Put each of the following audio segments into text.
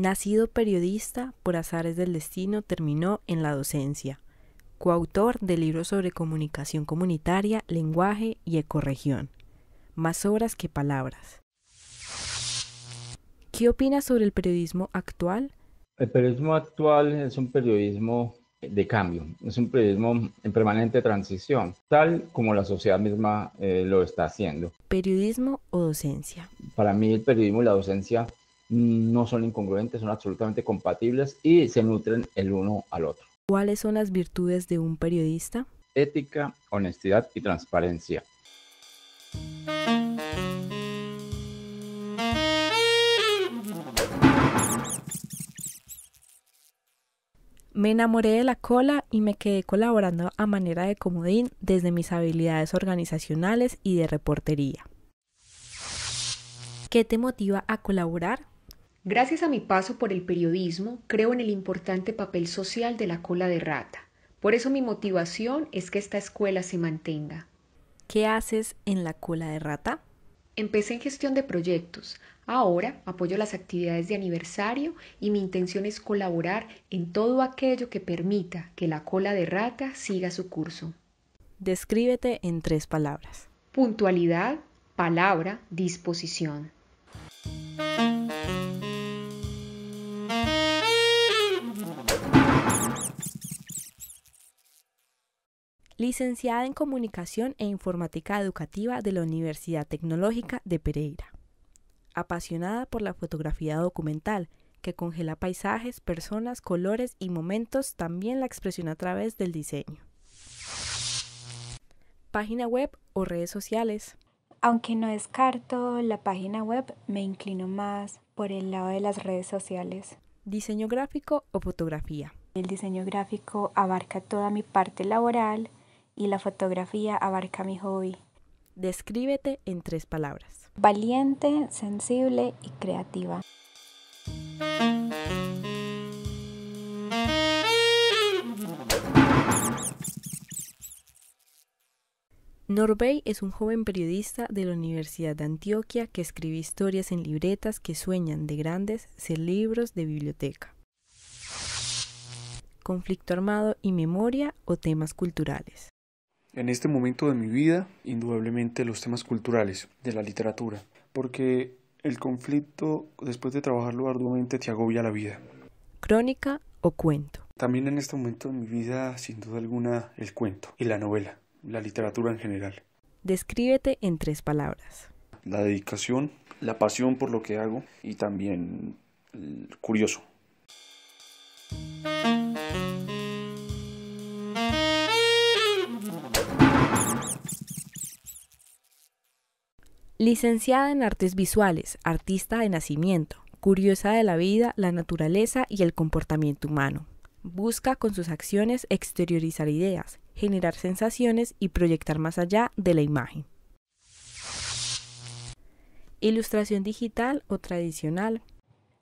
Nacido periodista, por azares del destino terminó en la docencia. Coautor de libros sobre comunicación comunitaria, lenguaje y ecorregión. Más obras que palabras. ¿Qué opinas sobre el periodismo actual? El periodismo actual es un periodismo de cambio, es un periodismo en permanente transición, tal como la sociedad misma eh, lo está haciendo. ¿Periodismo o docencia? Para mí el periodismo y la docencia no son incongruentes, son absolutamente compatibles y se nutren el uno al otro. ¿Cuáles son las virtudes de un periodista? Ética, honestidad y transparencia. Me enamoré de la cola y me quedé colaborando a manera de comodín desde mis habilidades organizacionales y de reportería. ¿Qué te motiva a colaborar? Gracias a mi paso por el periodismo, creo en el importante papel social de la cola de rata. Por eso mi motivación es que esta escuela se mantenga. ¿Qué haces en la cola de rata? Empecé en gestión de proyectos. Ahora apoyo las actividades de aniversario y mi intención es colaborar en todo aquello que permita que la cola de rata siga su curso. Descríbete en tres palabras. Puntualidad, palabra, disposición. licenciada en Comunicación e Informática Educativa de la Universidad Tecnológica de Pereira. Apasionada por la fotografía documental, que congela paisajes, personas, colores y momentos, también la expresión a través del diseño. Página web o redes sociales. Aunque no descarto la página web, me inclino más por el lado de las redes sociales. Diseño gráfico o fotografía. El diseño gráfico abarca toda mi parte laboral, y la fotografía abarca mi hobby. Descríbete en tres palabras. Valiente, sensible y creativa. Norbey es un joven periodista de la Universidad de Antioquia que escribe historias en libretas que sueñan de grandes ser libros de biblioteca. Conflicto armado y memoria o temas culturales en este momento de mi vida, indudablemente los temas culturales, de la literatura, porque el conflicto, después de trabajarlo arduamente, te agobia la vida. Crónica o cuento. También en este momento de mi vida, sin duda alguna, el cuento y la novela, la literatura en general. Descríbete en tres palabras. La dedicación, la pasión por lo que hago y también el curioso. Licenciada en Artes Visuales, artista de nacimiento, curiosa de la vida, la naturaleza y el comportamiento humano. Busca con sus acciones exteriorizar ideas, generar sensaciones y proyectar más allá de la imagen. Ilustración digital o tradicional.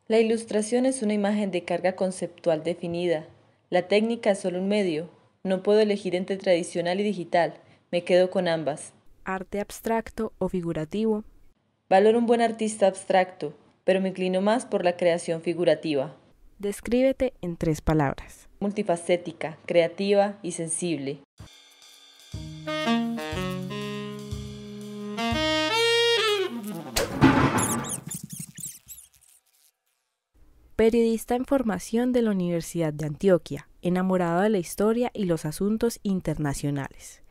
La ilustración es una imagen de carga conceptual definida. La técnica es solo un medio. No puedo elegir entre tradicional y digital. Me quedo con ambas arte abstracto o figurativo. Valoro un buen artista abstracto, pero me inclino más por la creación figurativa. Descríbete en tres palabras. Multifacética, creativa y sensible. Periodista en formación de la Universidad de Antioquia, enamorado de la historia y los asuntos internacionales.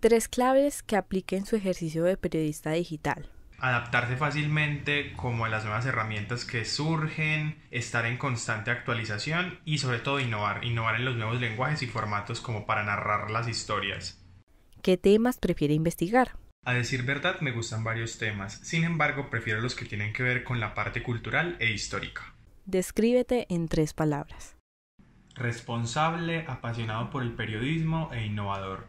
Tres claves que apliquen en su ejercicio de periodista digital adaptarse fácilmente como a las nuevas herramientas que surgen, estar en constante actualización y sobre todo innovar, innovar en los nuevos lenguajes y formatos como para narrar las historias. ¿Qué temas prefiere investigar? A decir verdad, me gustan varios temas, sin embargo, prefiero los que tienen que ver con la parte cultural e histórica. Descríbete en tres palabras. Responsable, apasionado por el periodismo e innovador.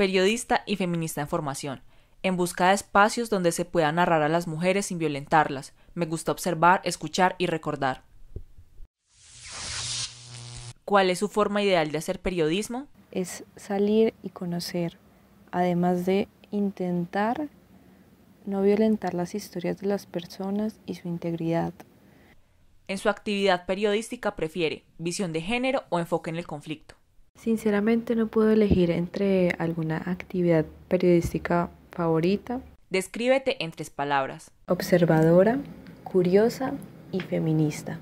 periodista y feminista en formación, en busca de espacios donde se pueda narrar a las mujeres sin violentarlas. Me gusta observar, escuchar y recordar. ¿Cuál es su forma ideal de hacer periodismo? Es salir y conocer, además de intentar no violentar las historias de las personas y su integridad. En su actividad periodística prefiere visión de género o enfoque en el conflicto. Sinceramente no puedo elegir entre alguna actividad periodística favorita. Descríbete en tres palabras. Observadora, curiosa y feminista.